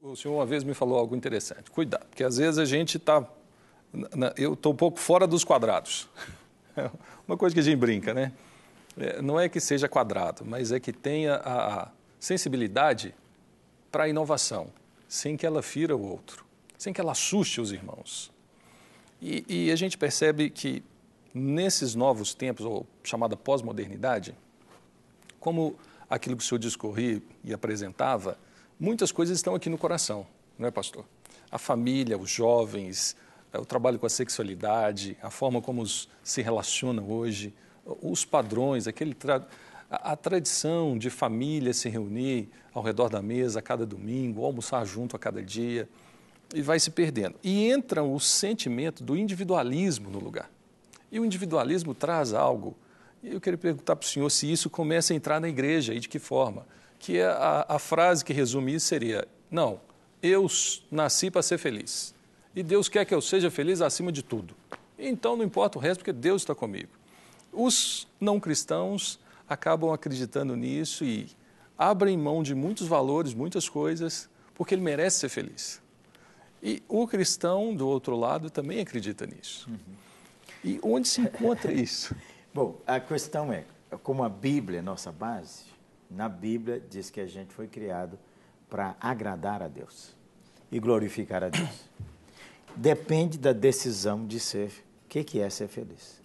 O senhor uma vez me falou algo interessante. Cuidado, porque às vezes a gente está. Eu estou um pouco fora dos quadrados. Uma coisa que a gente brinca, né? É, não é que seja quadrado, mas é que tenha a sensibilidade para a inovação, sem que ela fira o outro, sem que ela assuste os irmãos. E, e a gente percebe que nesses novos tempos, ou chamada pós-modernidade, como aquilo que o senhor discorria e apresentava, Muitas coisas estão aqui no coração, não é, pastor? A família, os jovens, eh, o trabalho com a sexualidade, a forma como os se relacionam hoje, os padrões, aquele tra... a, a tradição de família se reunir ao redor da mesa a cada domingo, almoçar junto a cada dia, e vai se perdendo. E entra o sentimento do individualismo no lugar. E o individualismo traz algo. E eu queria perguntar para o senhor se isso começa a entrar na igreja e de que forma que a, a frase que resume isso seria: não, eu nasci para ser feliz. E Deus quer que eu seja feliz acima de tudo. Então não importa o resto, porque Deus está comigo. Os não cristãos acabam acreditando nisso e abrem mão de muitos valores, muitas coisas, porque ele merece ser feliz. E o cristão, do outro lado, também acredita nisso. Uhum. E onde se encontra isso? Bom, a questão é, como a Bíblia é nossa base, na Bíblia diz que a gente foi criado para agradar a Deus e glorificar a Deus. Depende da decisão de ser. O que, que é ser feliz?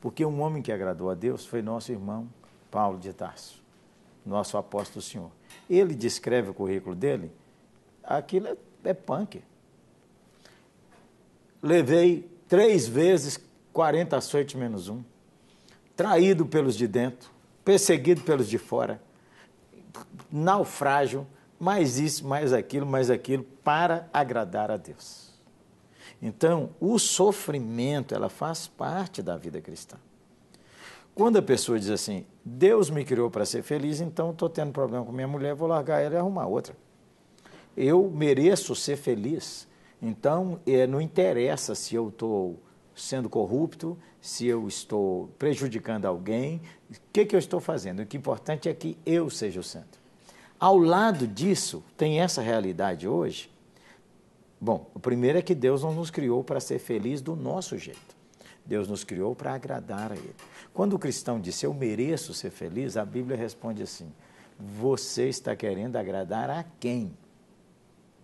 Porque um homem que agradou a Deus foi nosso irmão Paulo de Tarso, nosso apóstolo Senhor. Ele descreve o currículo dele, aquilo é, é punk. Levei três vezes 40 açoites menos um, traído pelos de dentro, perseguido pelos de fora naufrágio, mais isso, mais aquilo, mais aquilo, para agradar a Deus. Então, o sofrimento, ela faz parte da vida cristã. Quando a pessoa diz assim, Deus me criou para ser feliz, então estou tendo problema com minha mulher, vou largar ela e arrumar outra. Eu mereço ser feliz, então é, não interessa se eu estou sendo corrupto, se eu estou prejudicando alguém, o que, que eu estou fazendo? O que é importante é que eu seja o centro. Ao lado disso, tem essa realidade hoje. Bom, o primeiro é que Deus não nos criou para ser feliz do nosso jeito. Deus nos criou para agradar a Ele. Quando o cristão diz eu mereço ser feliz, a Bíblia responde assim: você está querendo agradar a quem?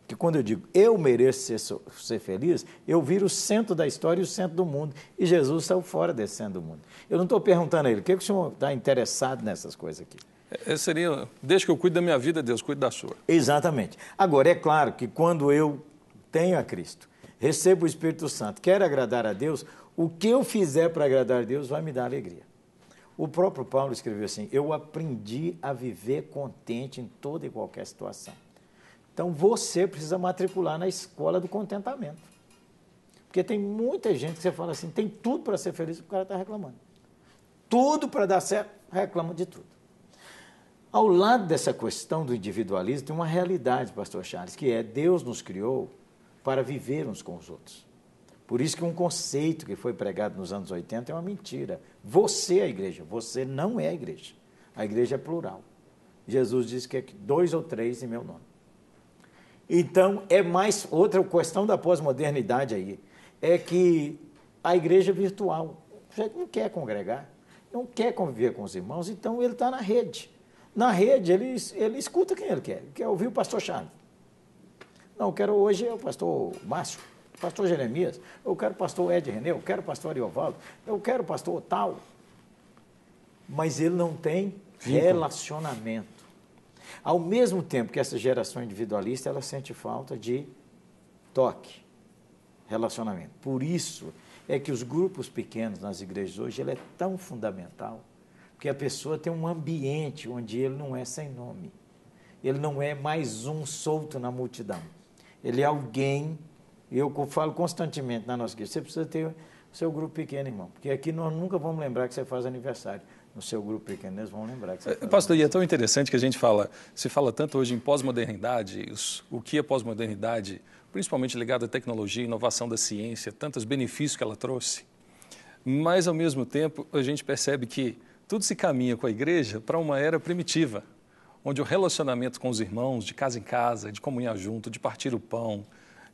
que quando eu digo eu mereço ser, ser, feliz, eu viro o centro da história e o centro do mundo. E Jesus saiu fora desse centro do mundo. Eu não estou perguntando a ele, o que, é que o senhor está interessado nessas coisas aqui? É, seria, desde que eu cuido da minha vida, Deus cuide da sua. Exatamente. Agora, é claro que quando eu tenho a Cristo, recebo o Espírito Santo, quero agradar a Deus, o que eu fizer para agradar a Deus vai me dar alegria. O próprio Paulo escreveu assim: Eu aprendi a viver contente em toda e qualquer situação. Então você precisa matricular na escola do contentamento. Porque tem muita gente que você fala assim, tem tudo para ser feliz, o cara está reclamando. Tudo para dar certo, reclama de tudo. Ao lado dessa questão do individualismo, tem uma realidade, pastor Charles, que é Deus nos criou para viver uns com os outros. Por isso que um conceito que foi pregado nos anos 80 é uma mentira. Você é a igreja, você não é a igreja. A igreja é plural. Jesus disse que é dois ou três em meu nome. Então, é mais outra questão da pós-modernidade aí, é que a igreja é virtual, o não quer congregar, não quer conviver com os irmãos, então ele está na rede. Na rede, ele, ele escuta quem ele quer, quer ouvir o pastor Charles. Não, eu quero hoje é o pastor Márcio, o pastor Jeremias, eu quero o pastor Ed René, eu quero o pastor Ariovaldo, eu quero o pastor tal. Mas ele não tem relacionamento. Ao mesmo tempo que essa geração individualista, ela sente falta de toque, relacionamento. Por isso é que os grupos pequenos nas igrejas hoje ele é tão fundamental, porque a pessoa tem um ambiente onde ele não é sem nome. Ele não é mais um solto na multidão. Ele é alguém, eu falo constantemente na nossa igreja, você precisa ter o seu grupo pequeno, irmão, porque aqui nós nunca vamos lembrar que você faz aniversário no seu grupo pequeno, eles vão lembrar que você é, tá Pastor, e é tão interessante que a gente fala, se fala tanto hoje em pós-modernidade, o que é pós-modernidade, principalmente ligado à tecnologia, inovação da ciência, tantos benefícios que ela trouxe. Mas, ao mesmo tempo, a gente percebe que tudo se caminha com a igreja para uma era primitiva, onde o relacionamento com os irmãos, de casa em casa, de comunhar junto, de partir o pão,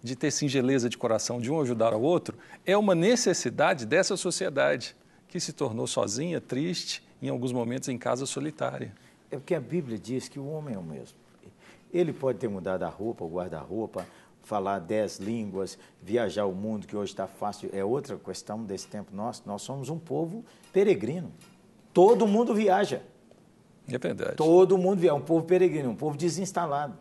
de ter singeleza de coração, de um ajudar ao outro, é uma necessidade dessa sociedade que se tornou sozinha, triste em alguns momentos, em casa solitária. É porque a Bíblia diz que o homem é o mesmo. Ele pode ter mudado a roupa, o guarda-roupa, falar dez línguas, viajar o mundo, que hoje está fácil, é outra questão desse tempo nosso. Nós somos um povo peregrino. Todo mundo viaja. É verdade. Todo mundo viaja, é um povo peregrino, um povo desinstalado.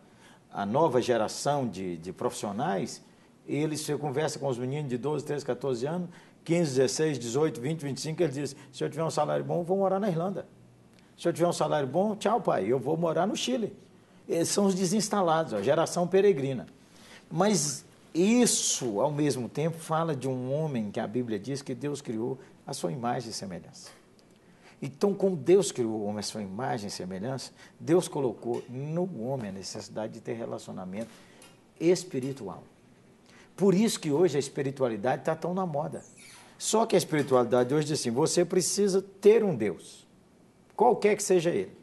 A nova geração de, de profissionais ele, se conversa com os meninos de 12, 13, 14 anos, 15, 16, 18, 20, 25, ele diz: se eu tiver um salário bom, vou morar na Irlanda. Se eu tiver um salário bom, tchau, pai, eu vou morar no Chile. Eles são os desinstalados, a geração peregrina. Mas isso, ao mesmo tempo, fala de um homem que a Bíblia diz que Deus criou a sua imagem e semelhança. Então, como Deus criou o homem à sua imagem e semelhança, Deus colocou no homem a necessidade de ter relacionamento espiritual. Por isso que hoje a espiritualidade está tão na moda. Só que a espiritualidade hoje diz assim: você precisa ter um Deus, qualquer que seja ele.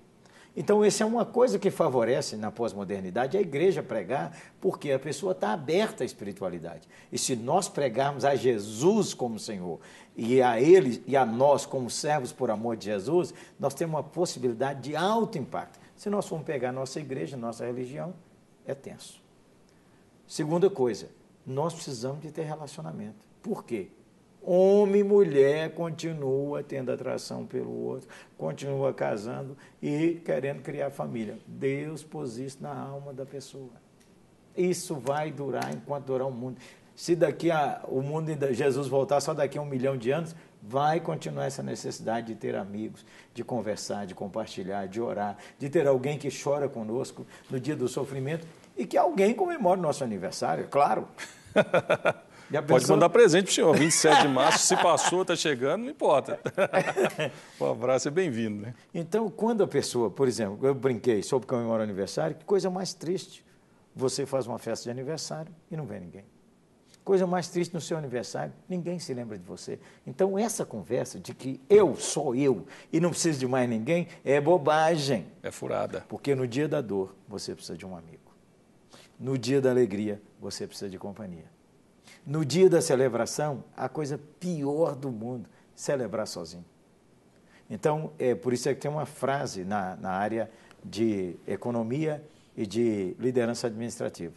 Então, essa é uma coisa que favorece na pós-modernidade a igreja pregar, porque a pessoa está aberta à espiritualidade. E se nós pregarmos a Jesus como Senhor e a Ele e a nós como servos por amor de Jesus, nós temos uma possibilidade de alto impacto. Se nós formos pegar nossa igreja, nossa religião, é tenso. Segunda coisa, nós precisamos de ter relacionamento. Por quê? Homem e mulher continua tendo atração pelo outro, continua casando e querendo criar família. Deus pôs isso na alma da pessoa. Isso vai durar enquanto durar o mundo. Se daqui a, o mundo de Jesus voltar só daqui a um milhão de anos, vai continuar essa necessidade de ter amigos, de conversar, de compartilhar, de orar, de ter alguém que chora conosco no dia do sofrimento e que alguém comemore nosso aniversário, claro. Pode mandar presente para o senhor. 27 de março, se passou, está chegando, não importa. um abraço e é bem-vindo. Né? Então, quando a pessoa, por exemplo, eu brinquei, soube comemoro aniversário, que coisa mais triste. Você faz uma festa de aniversário e não vem ninguém. Coisa mais triste no seu aniversário, ninguém se lembra de você. Então, essa conversa de que eu sou eu e não preciso de mais ninguém é bobagem. É furada. Porque no dia da dor, você precisa de um amigo. No dia da alegria, você precisa de companhia. No dia da celebração, a coisa pior do mundo, celebrar sozinho. Então, é por isso é que tem uma frase na, na área de economia e de liderança administrativa.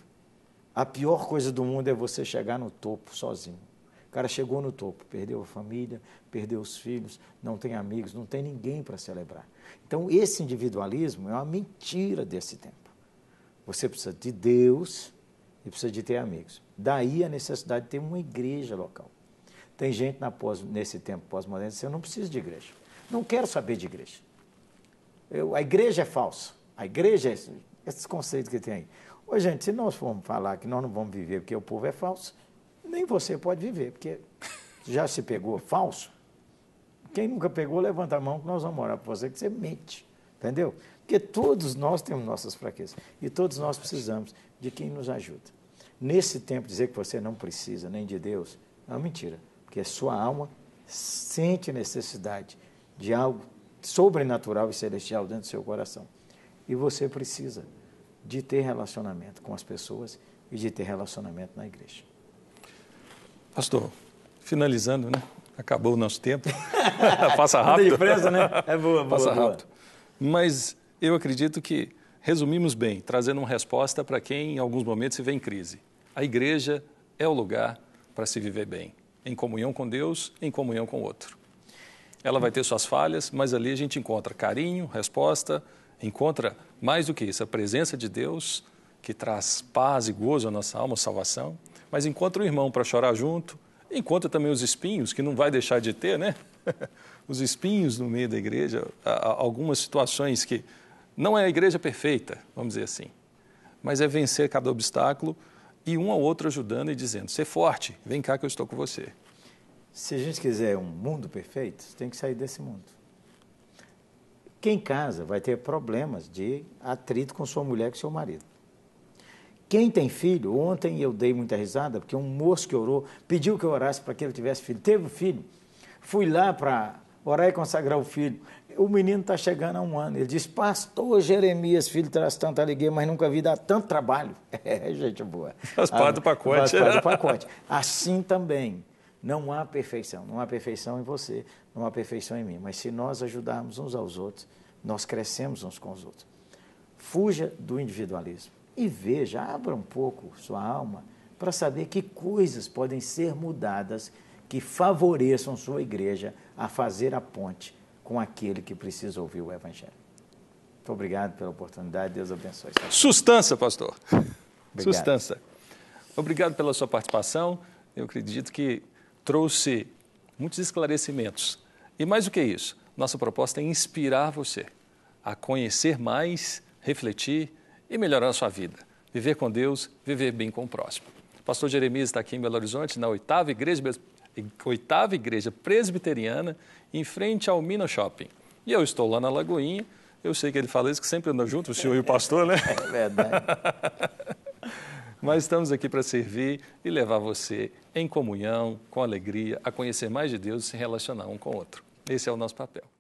A pior coisa do mundo é você chegar no topo sozinho. O cara chegou no topo, perdeu a família, perdeu os filhos, não tem amigos, não tem ninguém para celebrar. Então, esse individualismo é uma mentira desse tempo. Você precisa de Deus e precisa de ter amigos. Daí a necessidade de ter uma igreja local. Tem gente pós, nesse tempo pós-moderno dizendo, eu não preciso de igreja. Não quero saber de igreja. Eu, a igreja é falsa. A igreja é esses conceitos que tem aí. Ô, gente, se nós formos falar que nós não vamos viver porque o povo é falso, nem você pode viver, porque já se pegou falso. Quem nunca pegou, levanta a mão que nós vamos orar para você, que você mente. Entendeu? Porque todos nós temos nossas fraquezas e todos nós precisamos de quem nos ajuda. Nesse tempo, dizer que você não precisa nem de Deus é uma mentira, porque a sua alma sente necessidade de algo sobrenatural e celestial dentro do seu coração. E você precisa de ter relacionamento com as pessoas e de ter relacionamento na igreja. Pastor, finalizando, né? Acabou o nosso tempo. Passa rápido. empresa, né? É boa, boa. Passa boa. rápido. Mas eu acredito que resumimos bem, trazendo uma resposta para quem em alguns momentos se vê em crise. A igreja é o lugar para se viver bem, em comunhão com Deus, em comunhão com o outro. Ela vai ter suas falhas, mas ali a gente encontra carinho, resposta, encontra mais do que isso, a presença de Deus, que traz paz e gozo à nossa alma, salvação, mas encontra o irmão para chorar junto, encontra também os espinhos, que não vai deixar de ter, né? os espinhos no meio da igreja, algumas situações que não é a igreja perfeita, vamos dizer assim, mas é vencer cada obstáculo e um ao outro ajudando e dizendo: ser forte, vem cá que eu estou com você. Se a gente quiser um mundo perfeito, tem que sair desse mundo. Quem casa vai ter problemas de atrito com sua mulher e com seu marido. Quem tem filho, ontem eu dei muita risada, porque um moço que orou, pediu que eu orasse para que ele tivesse filho, teve filho, Fui lá para orar e consagrar o filho. O menino está chegando a um ano. Ele disse, pastor Jeremias, filho, traz tanta alegria, mas nunca vi dar tanto trabalho. É, gente boa. As ah, do pacote. As do pacote. Assim também, não há perfeição. Não há perfeição em você, não há perfeição em mim. Mas se nós ajudarmos uns aos outros, nós crescemos uns com os outros. Fuja do individualismo e veja, abra um pouco sua alma para saber que coisas podem ser mudadas que favoreçam sua igreja a fazer a ponte com aquele que precisa ouvir o Evangelho. Muito obrigado pela oportunidade, Deus abençoe. Sustância, pastor. Obrigado. Sustância. Obrigado pela sua participação. Eu acredito que trouxe muitos esclarecimentos. E mais do que isso, nossa proposta é inspirar você a conhecer mais, refletir e melhorar a sua vida. Viver com Deus, viver bem com o próximo. Pastor Jeremias está aqui em Belo Horizonte, na oitava Igreja oitava igreja presbiteriana, em frente ao Mina Shopping. E eu estou lá na Lagoinha, eu sei que ele fala isso, que sempre anda junto, o senhor e o pastor, né? É verdade. Mas estamos aqui para servir e levar você em comunhão, com alegria, a conhecer mais de Deus e se relacionar um com o outro. Esse é o nosso papel.